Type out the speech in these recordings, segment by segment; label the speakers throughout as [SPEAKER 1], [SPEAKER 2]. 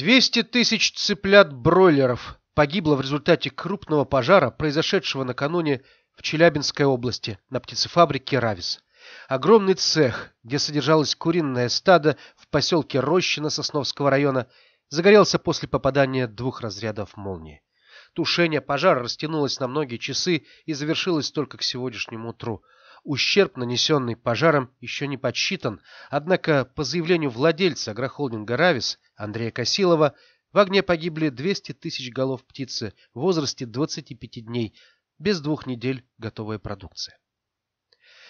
[SPEAKER 1] 200 тысяч цыплят-бройлеров погибло в результате крупного пожара, произошедшего накануне в Челябинской области на птицефабрике «Равис». Огромный цех, где содержалось куриное стадо в поселке Рощино Сосновского района, загорелся после попадания двух разрядов молнии. Тушение пожара растянулось на многие часы и завершилось только к сегодняшнему утру – Ущерб, нанесенный пожаром, еще не подсчитан, однако, по заявлению владельца агрохолдинга «Равис» Андрея Косилова, в огне погибли 200 тысяч голов птицы в возрасте 25 дней, без двух недель готовая продукция.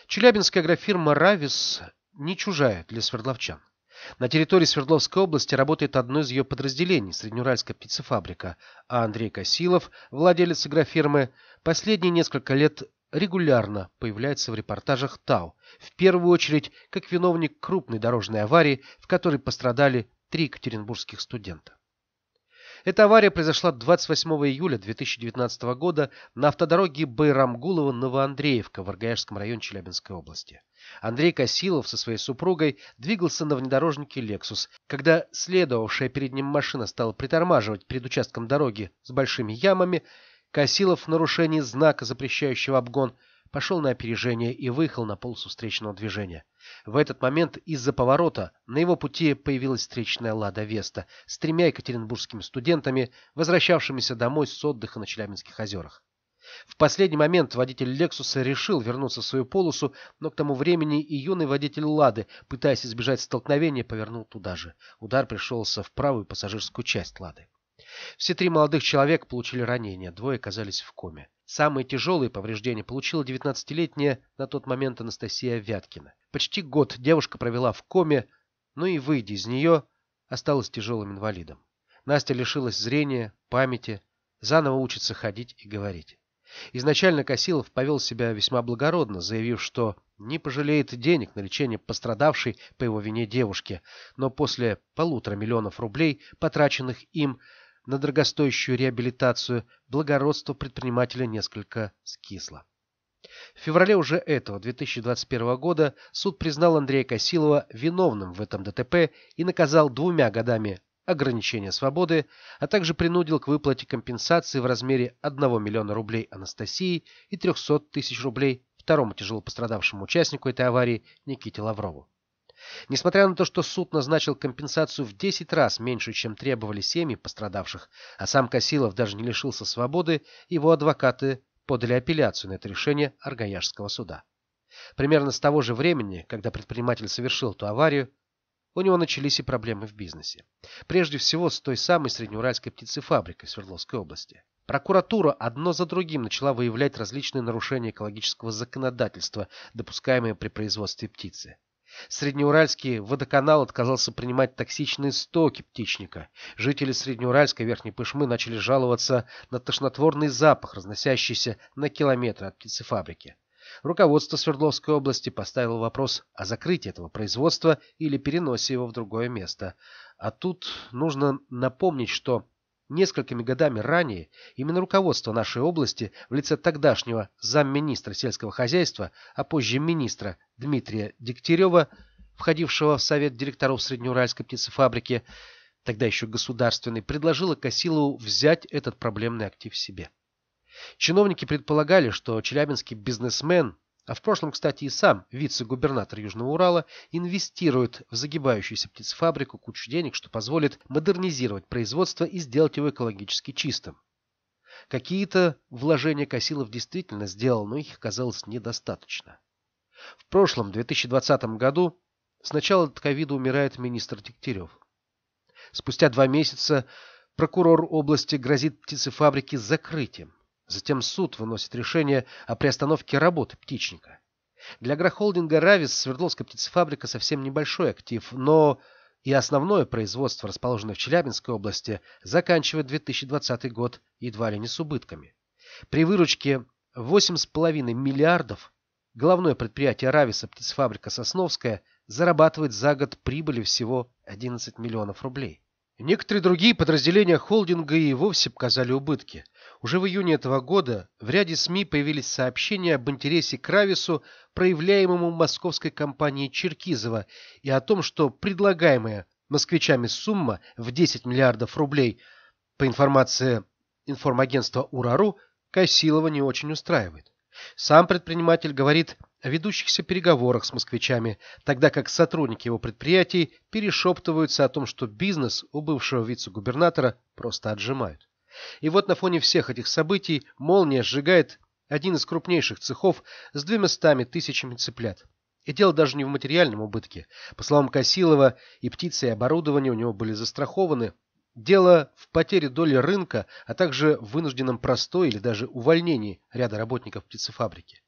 [SPEAKER 1] Челябинская агрофирма «Равис» не чужая для свердловчан. На территории Свердловской области работает одно из ее подразделений – Среднеуральская птицефабрика, а Андрей Косилов, владелец агрофирмы, последние несколько лет регулярно появляется в репортажах ТАУ, в первую очередь как виновник крупной дорожной аварии, в которой пострадали три екатеринбургских студента. Эта авария произошла 28 июля 2019 года на автодороге Байрамгулова-Новоандреевка в Аргаевском районе Челябинской области. Андрей Косилов со своей супругой двигался на внедорожнике Lexus, когда следовавшая перед ним машина стала притормаживать перед участком дороги с большими ямами, Косилов в нарушении знака, запрещающего обгон, пошел на опережение и выехал на полосу встречного движения. В этот момент из-за поворота на его пути появилась встречная «Лада Веста» с тремя екатеринбургскими студентами, возвращавшимися домой с отдыха на Челябинских озерах. В последний момент водитель «Лексуса» решил вернуться в свою полосу, но к тому времени и юный водитель «Лады», пытаясь избежать столкновения, повернул туда же. Удар пришелся в правую пассажирскую часть «Лады». Все три молодых человека получили ранения, двое оказались в коме. Самые тяжелые повреждения получила 19-летняя на тот момент Анастасия Вяткина. Почти год девушка провела в коме, но и выйдя из нее, осталась тяжелым инвалидом. Настя лишилась зрения, памяти, заново учится ходить и говорить. Изначально Косилов повел себя весьма благородно, заявив, что не пожалеет денег на лечение пострадавшей по его вине девушки, но после полутора миллионов рублей, потраченных им, на дорогостоящую реабилитацию благородство предпринимателя несколько скисло. В феврале уже этого 2021 года суд признал Андрея Косилова виновным в этом ДТП и наказал двумя годами ограничения свободы, а также принудил к выплате компенсации в размере 1 миллиона рублей Анастасии и 300 тысяч рублей второму тяжело пострадавшему участнику этой аварии Никите Лаврову. Несмотря на то, что суд назначил компенсацию в 10 раз меньше, чем требовали семьи пострадавших, а сам Касилов даже не лишился свободы, его адвокаты подали апелляцию на это решение Аргаяшского суда. Примерно с того же времени, когда предприниматель совершил ту аварию, у него начались и проблемы в бизнесе. Прежде всего с той самой среднеуральской птицефабрикой в Свердловской области. Прокуратура одно за другим начала выявлять различные нарушения экологического законодательства, допускаемые при производстве птицы. Среднеуральский водоканал отказался принимать токсичные стоки птичника. Жители Среднеуральской Верхней Пышмы начали жаловаться на тошнотворный запах, разносящийся на километры от птицефабрики. Руководство Свердловской области поставило вопрос о закрытии этого производства или переносе его в другое место. А тут нужно напомнить, что Несколькими годами ранее именно руководство нашей области в лице тогдашнего замминистра сельского хозяйства, а позже министра Дмитрия Дегтярева, входившего в совет директоров Среднеуральской птицефабрики, тогда еще государственный предложило Косилову взять этот проблемный актив себе. Чиновники предполагали, что челябинский бизнесмен а в прошлом, кстати, и сам вице-губернатор Южного Урала инвестирует в загибающуюся птицефабрику кучу денег, что позволит модернизировать производство и сделать его экологически чистым. Какие-то вложения Косилов действительно сделал, но их оказалось недостаточно. В прошлом, 2020 году, сначала от ковида умирает министр Дегтярев. Спустя два месяца прокурор области грозит птицефабрике закрытием. Затем суд выносит решение о приостановке работы птичника. Для агрохолдинга «Равис» Свердловская птицефабрика совсем небольшой актив, но и основное производство, расположенное в Челябинской области, заканчивает 2020 год едва ли не с убытками. При выручке 8,5 миллиардов главное предприятие «Рависа» птицефабрика «Сосновская» зарабатывает за год прибыли всего 11 миллионов рублей. Некоторые другие подразделения холдинга и вовсе показали убытки – уже в июне этого года в ряде СМИ появились сообщения об интересе к Равису, проявляемому московской компанией Черкизова, и о том, что предлагаемая москвичами сумма в 10 миллиардов рублей, по информации информагентства УРАРУ, Косилова не очень устраивает. Сам предприниматель говорит о ведущихся переговорах с москвичами, тогда как сотрудники его предприятий перешептываются о том, что бизнес у бывшего вице-губернатора просто отжимают. И вот на фоне всех этих событий молния сжигает один из крупнейших цехов с двумястами тысячами цыплят. И дело даже не в материальном убытке. По словам Косилова, и птицы, и оборудование у него были застрахованы. Дело в потере доли рынка, а также в вынужденном простое или даже увольнении ряда работников птицефабрики.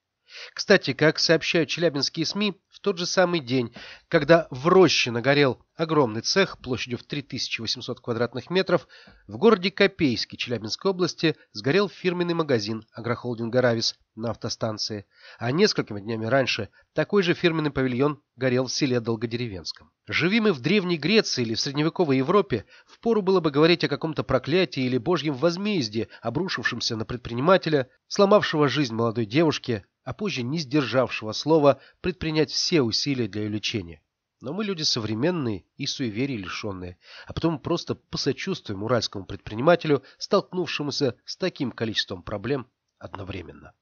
[SPEAKER 1] Кстати, как сообщают челябинские СМИ, в тот же самый день, когда в роще нагорел огромный цех площадью в 3800 квадратных метров, в городе Копейске Челябинской области сгорел фирменный магазин агрохолдинга «Равис» на автостанции, а несколькими днями раньше такой же фирменный павильон горел в селе Долгодеревенском. Живи мы в Древней Греции или в средневековой Европе, впору было бы говорить о каком-то проклятии или божьем возмездии, обрушившемся на предпринимателя, сломавшего жизнь молодой девушке а позже не сдержавшего слова предпринять все усилия для ее лечения. Но мы люди современные и суеверий лишенные, а потом просто посочувствуем уральскому предпринимателю, столкнувшемуся с таким количеством проблем одновременно.